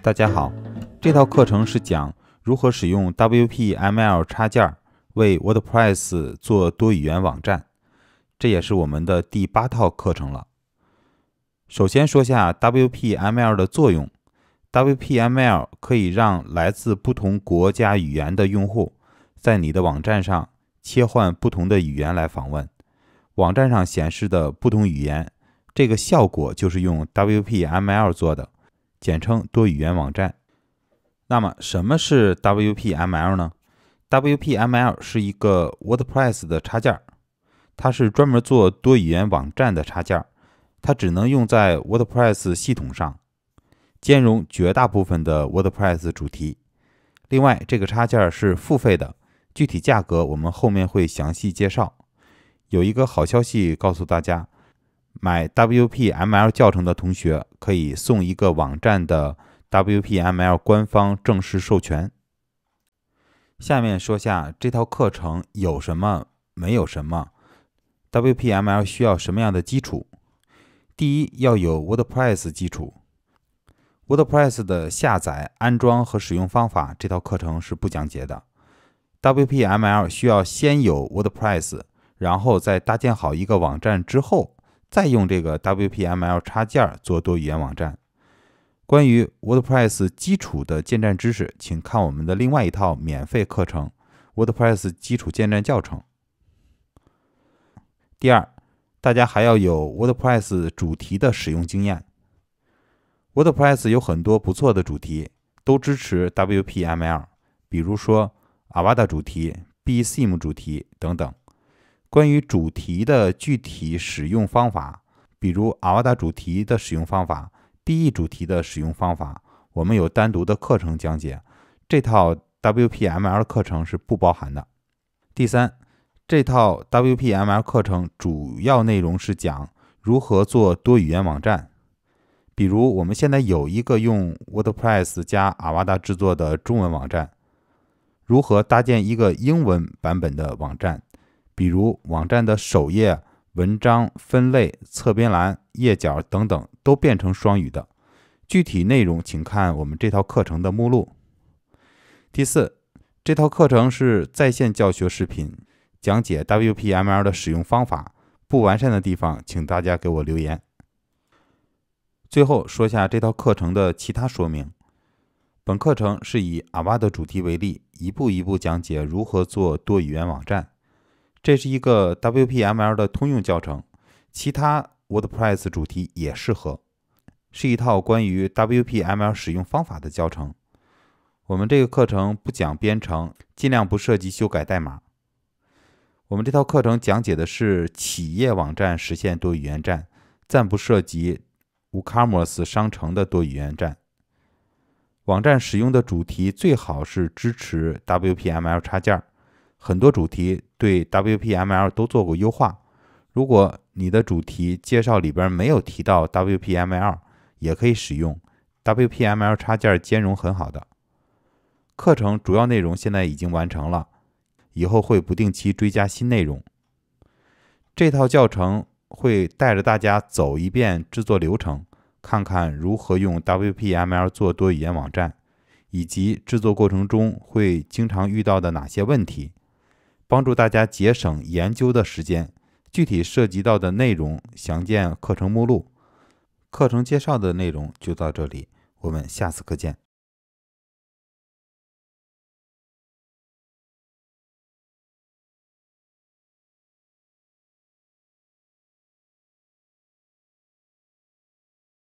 大家好，这套课程是讲如何使用 WPML 插件为 WordPress 做多语言网站，这也是我们的第八套课程了。首先说下 WPML 的作用，WPML 可以让来自不同国家语言的用户在你的网站上切换不同的语言来访问，网站上显示的不同语言，这个效果就是用 WPML 做的。简称多语言网站。那么，什么是 WPML 呢？WPML 是一个 WordPress 的插件，它是专门做多语言网站的插件，它只能用在 WordPress 系统上，兼容绝大部分的 WordPress 主题。另外，这个插件是付费的，具体价格我们后面会详细介绍。有一个好消息告诉大家。买 W P M L 教程的同学可以送一个网站的 W P M L 官方正式授权。下面说下这套课程有什么，没有什么。W P M L 需要什么样的基础？第一要有 Word Press 基础。Word Press 的下载、安装和使用方法，这套课程是不讲解的。W P M L 需要先有 Word Press，然后再搭建好一个网站之后。再用这个 WPML 插件做多语言网站。关于 WordPress 基础的建站知识，请看我们的另外一套免费课程《WordPress 基础建站教程》。第二，大家还要有 WordPress 主题的使用经验。WordPress 有很多不错的主题，都支持 WPML，比如说 Avada 主题、b e i m e 主题等等。关于主题的具体使用方法，比如阿瓦达主题的使用方法、D E 主题的使用方法，我们有单独的课程讲解。这套 W P M L 课程是不包含的。第三，这套 W P M L 课程主要内容是讲如何做多语言网站，比如我们现在有一个用 Word Press 加阿瓦达制作的中文网站，如何搭建一个英文版本的网站？比如网站的首页、文章分类、侧边栏、页脚等等，都变成双语的。具体内容请看我们这套课程的目录。第四，这套课程是在线教学视频，讲解 WPML 的使用方法。不完善的地方，请大家给我留言。最后说下这套课程的其他说明：本课程是以阿巴的主题为例，一步一步讲解如何做多语言网站。这是一个 WPML 的通用教程，其他 WordPress 主题也适合。是一套关于 WPML 使用方法的教程。我们这个课程不讲编程，尽量不涉及修改代码。我们这套课程讲解的是企业网站实现多语言站，暂不涉及 WooCommerce 商城的多语言站。网站使用的主题最好是支持 WPML 插件。很多主题对 WPML 都做过优化。如果你的主题介绍里边没有提到 WPML，也可以使用 WPML 插件，兼容很好的。课程主要内容现在已经完成了，以后会不定期追加新内容。这套教程会带着大家走一遍制作流程，看看如何用 WPML 做多语言网站，以及制作过程中会经常遇到的哪些问题。帮助大家节省研究的时间，具体涉及到的内容详见课程目录。课程介绍的内容就到这里，我们下次课见。